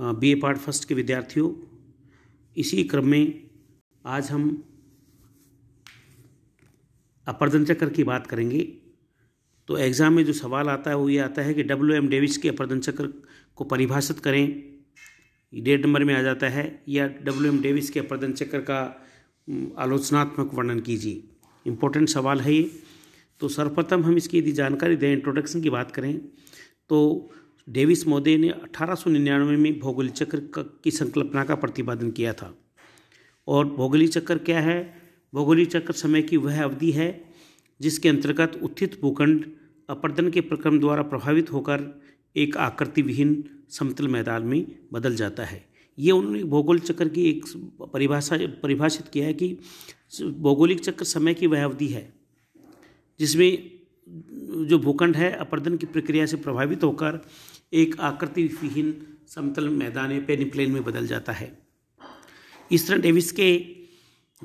B ए part first के विद्यार्थियों इसी क्रम में आज हम अपर्दन चक्र की बात करेंगे तो एग्ज़ाम में जो सवाल आता है वो ये आता है कि डब्ल्यू एम डेविस के अपर्दन चक्र को परिभाषित करें डेट नंबर में आ जाता है या डब्ल्यू एम डेविस के अपर्दन चक्र का आलोचनात्मक वर्णन कीजिए इम्पोर्टेंट सवाल है ये तो सर्वप्रथम हम इसकी यदि जानकारी दें इंट्रोडक्शन की बात करें तो डेविस मोदे ने 1899 में भौगोलिक चक्र की संकल्पना का प्रतिपादन किया था और भौगोलिक चक्र क्या है भौगोलिक चक्र समय की वह अवधि है जिसके अंतर्गत उत्थित भूखंड अपर्दन के प्रक्रम द्वारा प्रभावित होकर एक आकृति विहीन समतल मैदान में बदल जाता है ये उन्होंने भौगोलिक चक्र की एक परिभाषा परिभाषित किया है कि भौगोलिक चक्र समय की वह अवधि है जिसमें जो भूखंड है अपर्दन की प्रक्रिया से प्रभावित होकर एक आकृति विहीन समतल मैदान पेनी प्लेन में बदल जाता है इस तरह डेविस के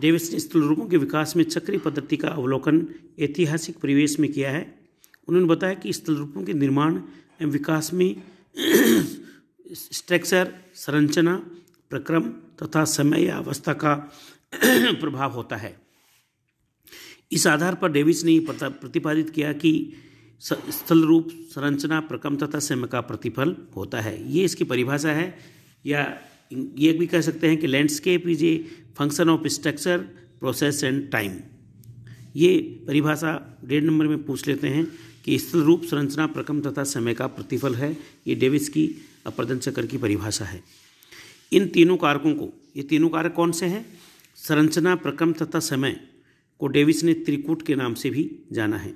डेविस ने स्थल रूपों के विकास में चक्रीय पद्धति का अवलोकन ऐतिहासिक परिवेश में किया है उन्होंने बताया कि स्थल रूपों के निर्माण एवं विकास में स्ट्रक्चर संरचना प्रक्रम तथा समय या अवस्था का प्रभाव होता है इस आधार पर डेविस ने प्रतिपादित किया कि स्थल रूप संरचना प्रकम तथा सम का प्रतिफल होता है ये इसकी परिभाषा है या ये भी कह सकते हैं कि landscape is a function of structure process and time ये परिभाषा डेढ़ नंबर में पूछ लेते हैं कि स्थल रूप संरचना प्रकम तथा समय का प्रतिफल है ये डेविस की अप्रदन चक्र की परिभाषा है इन तीनों कारकों को ये तीनों कारक कौन से हैं संरचना प्रकम तथा समय को डेविस ने त्रिकूट के नाम से भी जाना है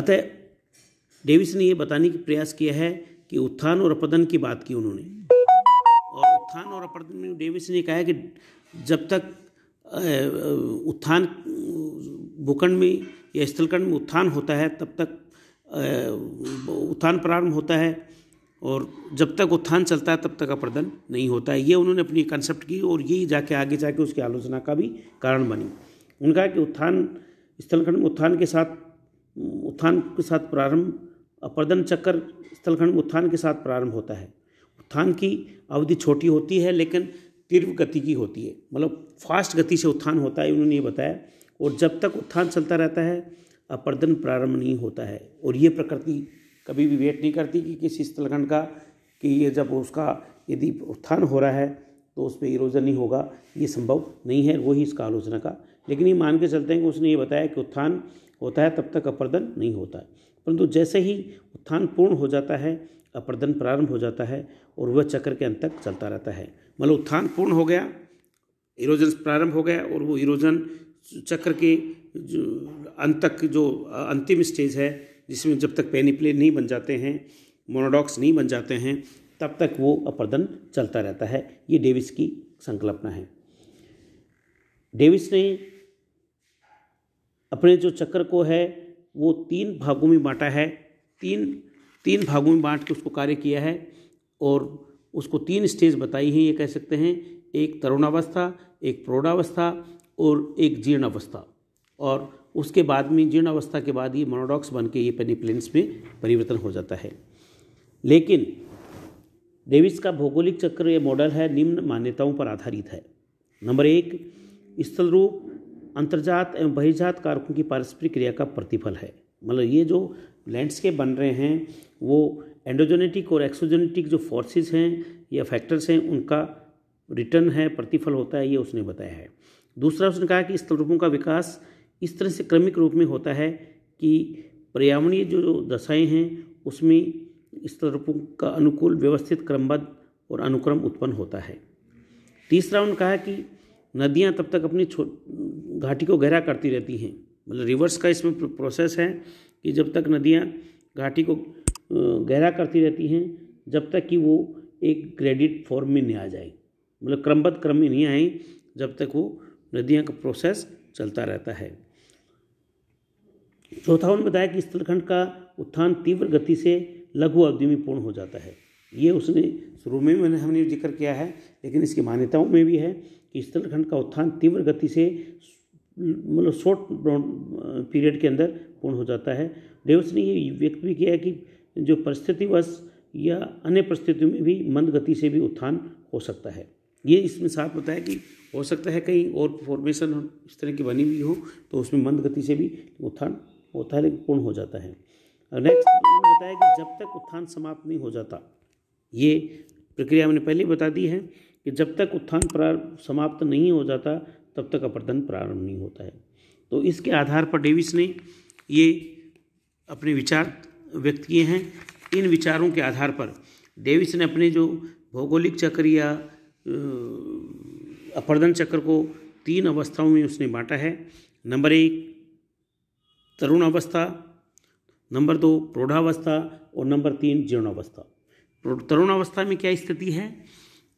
अतः डेविस ने यह बताने की प्रयास किया है कि उत्थान और अपदन की बात की उन्होंने और उत्थान और अपदन में डेविस ने कहा कि जब तक उत्थान भूखंड में या स्थलखंड में उत्थान होता है तब तक उत्थान प्रारंभ होता है और जब तक उत्थान चलता है तब तक अपर्दन नहीं होता है ये उन्होंने अपनी कंसेप्ट की और ये जाके आगे जाके उसकी आलोचना का भी कारण बनी उनका कि उत्थान स्थलखंड में उत्थान के साथ उत्थान के साथ प्रारंभ अपर्दन चक्कर स्थलखंड उत्थान के साथ प्रारंभ होता है उत्थान की अवधि छोटी होती है लेकिन तीव्र गति की होती है मतलब फास्ट गति से उत्थान होता है उन्होंने ये बताया और जब तक उत्थान चलता रहता है अपर्दन प्रारंभ नहीं होता है और ये प्रकृति कभी भी वेट नहीं करती कि किसी स्थलखंड का कि ये जब उसका यदि उत्थान हो रहा है तो उस पर इरोजन नहीं होगा ये संभव नहीं है वही इसका आलोचना का लेकिन ये मान के चलते हैं कि उसने ये बताया कि उत्थान होता है तब तक अपर्दन नहीं होता है परंतु जैसे ही उत्थान पूर्ण हो जाता है अपर्दन प्रारंभ हो जाता है और वह चक्र के अंत तक चलता रहता है मतलब उत्थान पूर्ण हो गया इरोजन प्रारंभ हो गया और वो इरोजन चक्र के अंत तक जो अंतिम स्टेज है जिसमें जब तक पेनीप्ले नहीं बन जाते हैं मोनोडॉक्स नहीं बन जाते हैं तब तक वो अपर्दन चलता रहता है ये डेविस की संकल्पना है डेविस ने अपने जो चक्र को है वो तीन भागों में बाँटा है तीन तीन भागों में बांट के उसको कार्य किया है और उसको तीन स्टेज बताई हैं ये कह सकते हैं एक तरुणावस्था एक प्रौढ़ावस्था और एक जीर्णावस्था और उसके बाद में जीर्णावस्था के बाद ये मोनोडॉक्स बन के ये पेनिप्लेन्स में परिवर्तन हो जाता है लेकिन डेविस का भौगोलिक चक्र ये मॉडल है निम्न मान्यताओं पर आधारित है नंबर एक स्थल रूप अंतर्जात एवं बहिर्जात कारकों की पारस्परिक क्रिया का प्रतिफल है मतलब ये जो लैंडस्केप बन रहे हैं वो एंडोजेनेटिक और एक्सोजेनेटिक जो फोर्सेस हैं या फैक्टर्स हैं उनका रिटर्न है प्रतिफल होता है ये उसने बताया है दूसरा उसने कहा कि स्थल रूपों का विकास इस तरह से क्रमिक रूप में होता है कि पर्यावरणीय जो दशाएँ हैं उसमें स्थल रूपों का अनुकूल व्यवस्थित क्रमबद्ध और अनुक्रम उत्पन्न होता है तीसरा उन्होंने कहा कि नदियाँ तब तक अपनी घाटी को गहरा करती रहती हैं मतलब रिवर्स का इसमें प्रोसेस है कि जब तक नदियाँ घाटी को गहरा करती रहती हैं जब तक कि वो एक ग्रेडिट फॉर्म में नहीं आ जाए मतलब क्रमबद्ध क्रम में नहीं आए जब तक वो नदियाँ का प्रोसेस चलता रहता है चौथा उन्होंने बताया कि स्थलखंड का उत्थान तीव्र गति से लघु अवधि में पूर्ण हो जाता है ये उसने शुरू में मैंने हमने जिक्र किया है लेकिन इसकी मान्यताओं में भी है स्थलखंड का उत्थान तीव्र गति से मतलब शॉर्ट पीरियड के अंदर पूर्ण हो जाता है डेविस ने ये व्यक्त भी किया है कि जो परिस्थितिवश या अन्य परिस्थितियों में भी मंद गति से भी उत्थान हो सकता है ये इसमें साफ होता है कि हो सकता है कहीं और फॉर्मेशन इस तरह की बनी हुई हो तो उसमें मंद गति से भी उत्थान होता है लेकिन पूर्ण हो जाता है नेक्स्ट बताया कि जब तक उत्थान समाप्त नहीं हो जाता ये प्रक्रिया मैंने पहले बता दी है कि जब तक उत्थान प्रारंभ समाप्त नहीं हो जाता तब तक अपर्दन प्रारंभ नहीं होता है तो इसके आधार पर डेविस ने ये अपने विचार व्यक्त किए हैं इन विचारों के आधार पर डेविस ने अपने जो भौगोलिक चक्र या अपर्दन चक्र को तीन अवस्थाओं में उसने बांटा है नंबर एक तरुण अवस्था नंबर दो प्रौढ़ावस्था और नंबर तीन जीर्णावस्था तरुण अवस्था में क्या स्थिति है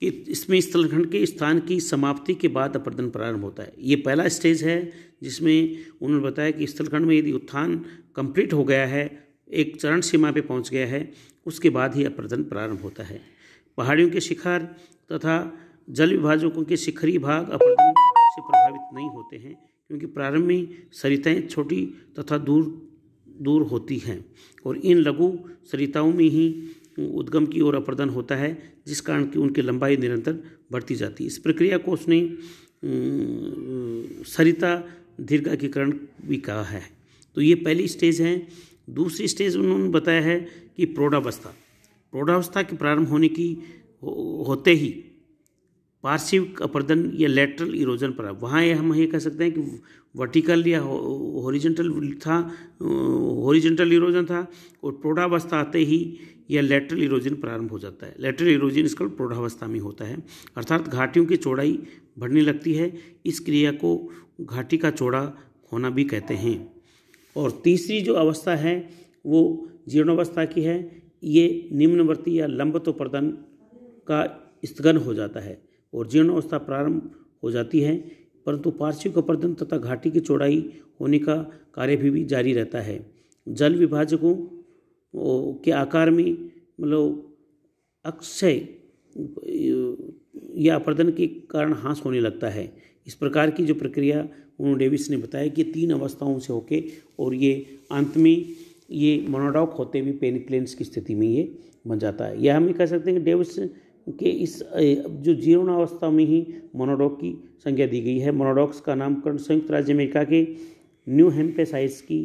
कि इसमें स्थलखंड के स्थान की समाप्ति के बाद अपर्दन प्रारंभ होता है ये पहला स्टेज है जिसमें उन्होंने बताया कि स्थलखंड में यदि उत्थान कंप्लीट हो गया है एक चरण सीमा पे पहुंच गया है उसके बाद ही अपर्दन प्रारंभ होता है पहाड़ियों के शिखर तथा जल विभाजकों के शिखरी भाग अपर्दन से प्रभावित नहीं होते हैं क्योंकि प्रारंभ में सरिताएँ छोटी तथा दूर दूर होती हैं और इन लघु सरिताओं में ही उद्गम की ओर अप्रदन होता है जिस कारण कि उनकी लंबाई निरंतर बढ़ती जाती है इस प्रक्रिया को उसने सरिता दीर्घाकीकरण भी कहा है तो ये पहली स्टेज है दूसरी स्टेज उन्होंने बताया है कि प्रौढ़ावस्था प्रौढ़ावस्था के प्रारंभ होने की हो, होते ही पार्शिव अपर्दन या लेटरल इरोजन पर वहाँ ये हम ये कह सकते हैं कि वर्टिकल या हॉरिजेंटल था हॉरिजेंटल इरोजन था और प्रौढ़ावस्था आते ही या लेटरल इरोजन प्रारंभ हो जाता है लेटरल इरोजन इसका प्रौढ़ावस्था में होता है अर्थात घाटियों की चौड़ाई बढ़ने लगती है इस क्रिया को घाटी का चौड़ा होना भी कहते हैं और तीसरी जो अवस्था है वो जीर्णावस्था की है ये निम्नवर्ती या लंबतो प्रदान का स्थगन हो जाता है और जीर्णावस्था प्रारंभ हो जाती है परंतु पार्श्विक अपर्दन तथा घाटी की चौड़ाई होने का कार्य भी, भी जारी रहता है जल विभाजकों के आकार में मतलब अक्षय या अपर्दन के कारण हास होने लगता है इस प्रकार की जो प्रक्रिया उन्होंने डेविस ने बताया कि तीन अवस्थाओं से होके और ये अंत में ये मोनोडॉक होते हुए पेनिप्लेन्स की स्थिति में ये बन जाता है यह हम ये कह सकते हैं कि डेविस के इस जो जीर्णावस्था में ही मोनोडॉक की संज्ञा दी गई है मोनोडॉक्स का नामकरण संयुक्त राज्य अमेरिका के न्यू हेम्पेसाइस की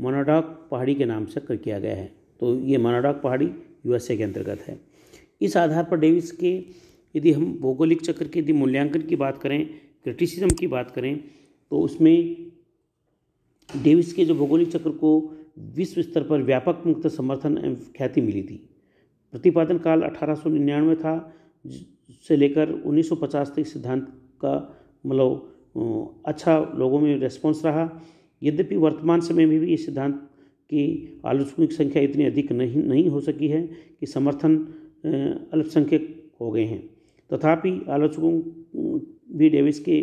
मोनोडॉक पहाड़ी के नाम से कर किया गया है तो ये मानाडॉक पहाड़ी यूएसए के अंतर्गत है इस आधार पर डेविस के यदि हम भौगोलिक चक्र के यदि मूल्यांकन की बात करें क्रिटिसिज्म की बात करें तो उसमें डेविस के जो भौगोलिक चक्र को विश्व स्तर पर व्यापक मुक्त समर्थन एवं ख्याति मिली थी प्रतिपादन काल अठारह था से लेकर 1950 तक सिद्धांत का मतलब अच्छा लोगों में रेस्पॉन्स रहा यद्यपि वर्तमान समय में भी ये सिद्धांत कि आलोचकों की संख्या इतनी अधिक नहीं नहीं हो सकी है कि समर्थन अल्पसंख्यक हो गए हैं तथापि आलोचकों भी डेविस के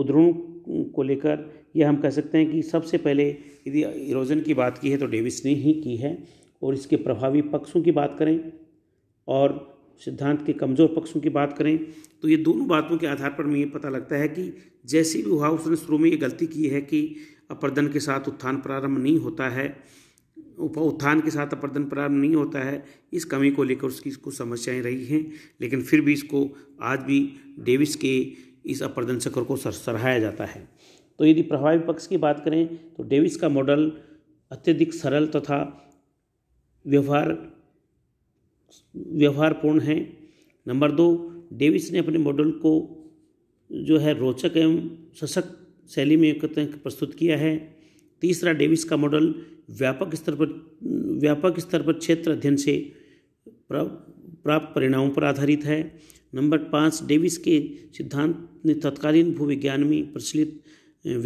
उदरों को लेकर यह हम कह सकते हैं कि सबसे पहले यदि इरोजन की बात की है तो डेविस ने ही की है और इसके प्रभावी पक्षों की बात करें और सिद्धांत के कमज़ोर पक्षों की बात करें तो ये दोनों बातों के आधार पर मुझे ये पता लगता है कि जैसी भी हुआ उसने शुरू में ये गलती की है कि अपर्दन के साथ उत्थान प्रारंभ नहीं होता है उत्थान के साथ अपर्दन प्रारंभ नहीं होता है इस कमी को लेकर उसकी कुछ समस्याएं रही हैं लेकिन फिर भी इसको आज भी डेविस के इस अपर्दन चक्र को सराहाया जाता है तो यदि प्रभावी पक्ष की बात करें तो डेविस का मॉडल अत्यधिक सरल तथा व्यवहार व्यवहारपूर्ण है नंबर दो डेविस ने अपने मॉडल को जो है रोचक एवं सशक्त शैली में प्रस्तुत किया है तीसरा डेविस का मॉडल व्यापक स्तर पर व्यापक स्तर पर क्षेत्र अध्ययन से प्राप्त परिणामों पर आधारित है नंबर पाँच डेविस के सिद्धांत ने तत्कालीन भूविज्ञान में प्रचलित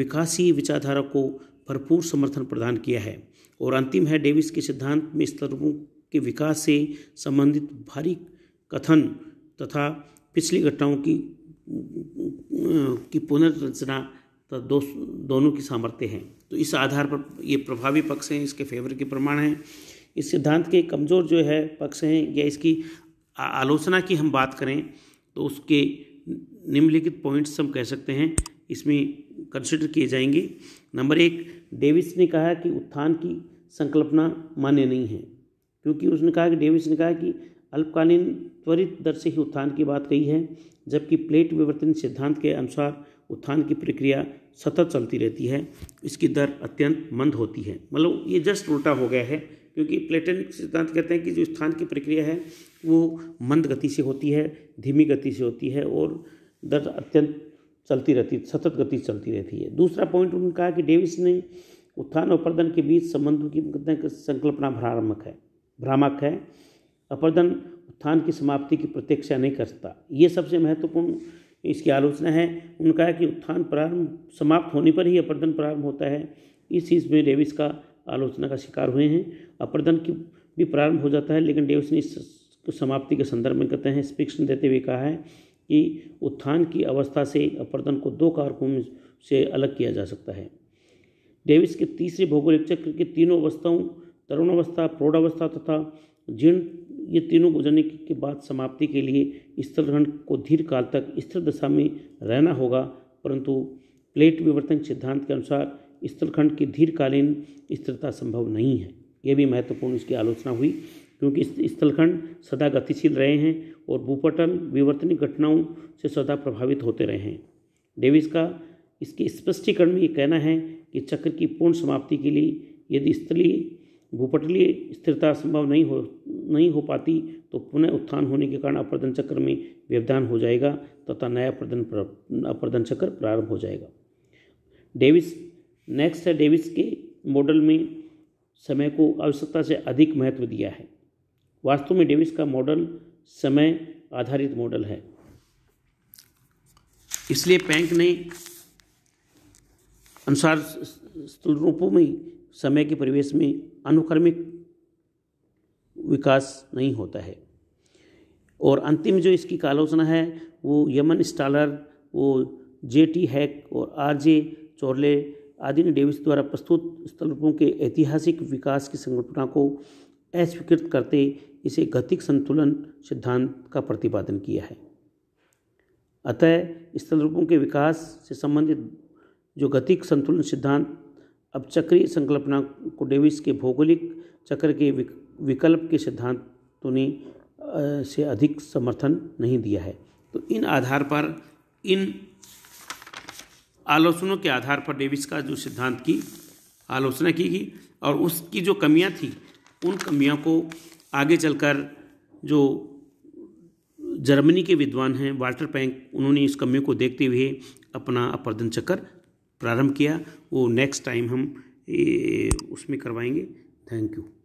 विकासीय विचारधारा को भरपूर समर्थन प्रदान किया है और अंतिम है डेविस के सिद्धांत में स्तरों के विकास से संबंधित भारी कथन तथा पिछली घटनाओं की की पुनर्रचना तो दो दोनों की सामर्थ्य हैं तो इस आधार पर ये प्रभावी पक्ष हैं इसके फेवर के प्रमाण हैं इस सिद्धांत के कमज़ोर जो है पक्ष हैं या इसकी आलोचना की हम बात करें तो उसके निम्नलिखित पॉइंट्स हम कह सकते हैं इसमें कंसिडर किए जाएंगे नंबर एक डेविस ने कहा कि उत्थान की संकल्पना मान्य नहीं है क्योंकि उसने कहा कि डेविस ने कहा कि अल्पकालीन त्वरित दर से ही उत्थान की बात कही है जबकि प्लेट विवर्तन सिद्धांत के अनुसार उत्थान की प्रक्रिया सतत चलती रहती है इसकी दर अत्यंत मंद होती है मतलब ये जस्ट उल्टा हो गया है क्योंकि प्लेटेनिक सिद्धांत कहते हैं कि जो स्थान की प्रक्रिया है वो मंद गति से होती है धीमी गति से होती है और दर अत्यंत चलती रहती सतत गति चलती रहती है दूसरा पॉइंट उन्होंने कहा कि डेविस ने उत्थान और अपर्दन के बीच संबंधों की संकल्पना भ्रामक है भ्रामक है अपर्दन उत्थान की समाप्ति की प्रत्यक्षा नहीं करता ये सबसे महत्वपूर्ण इसकी आलोचना है उनका कि उत्थान प्रारंभ समाप्त होने पर ही अपर्दन प्रारंभ होता है इस चीज़ में डेविस का आलोचना का शिकार हुए हैं अपर्दन की भी प्रारंभ हो जाता है लेकिन डेविस ने इसको समाप्ति के संदर्भ में कहते हैं स्पिक्शन देते हुए कहा है कि उत्थान की अवस्था से अपर्दन को दो कारकों से अलग किया जा सकता है डेविस के तीसरे भौगोलिक चक्र के तीनों अवस्थाओं तरुण अवस्था प्रौढ़ अवस्था तथा जीर्ण ये तीनों गुजरने के बाद समाप्ति के लिए स्थल ग्रहण को दीर्घ काल तक स्थिर दशा में रहना होगा परंतु प्लेट विवर्तन सिद्धांत के अनुसार स्थलखंड की दीर्घकालीन स्थिरता संभव नहीं है यह भी महत्वपूर्ण इसकी आलोचना हुई क्योंकि स्थलखंड सदा गतिशील रहे हैं और भूपटल विवर्तनी घटनाओं से सदा प्रभावित होते रहे हैं डेविस का इसके स्पष्टीकरण में ये कहना है कि चक्र की पूर्ण समाप्ति के लिए यदि स्थलीय भूपटलीय स्थिरता संभव नहीं हो नहीं हो पाती तो पुनः उत्थान होने के कारण अपर्दन चक्र में व्यवधान हो जाएगा तथा नया प्रदन अपर्दन चक्र प्रारंभ हो जाएगा डेविस नेक्स्ट है डेविस के मॉडल में समय को आवश्यकता से अधिक महत्व दिया है वास्तव में डेविस का मॉडल समय आधारित मॉडल है इसलिए पैंक ने अनुसार स्थल रूपों में समय के परिवेश में अनुक्रमिक विकास नहीं होता है और अंतिम जो इसकी आलोचना है वो यमन स्टालर वो जे टी हैक और आर जे चोरले आदि ने डेविस द्वारा प्रस्तुत स्थलों के ऐतिहासिक विकास की संकल्पना को अस्वीकृत करते इसे गतिक संतुलन सिद्धांत का प्रतिपादन किया है अतः स्थल रूपों के विकास से संबंधित जो गतिक संतुलन सिद्धांत अब चक्रीय संकल्पना को डेविस के भौगोलिक चक्र के विकल्प के सिद्धांतों ने से अधिक समर्थन नहीं दिया है तो इन आधार पर इन आलोचनों के आधार पर डेविस का जो सिद्धांत की आलोचना की गई और उसकी जो कमियां थी उन कमियों को आगे चलकर जो जर्मनी के विद्वान हैं वाल्टर पैंक उन्होंने इस कमियों को देखते हुए अपना अपर्दन चक्कर प्रारंभ किया वो नेक्स्ट टाइम हम उसमें करवाएंगे थैंक यू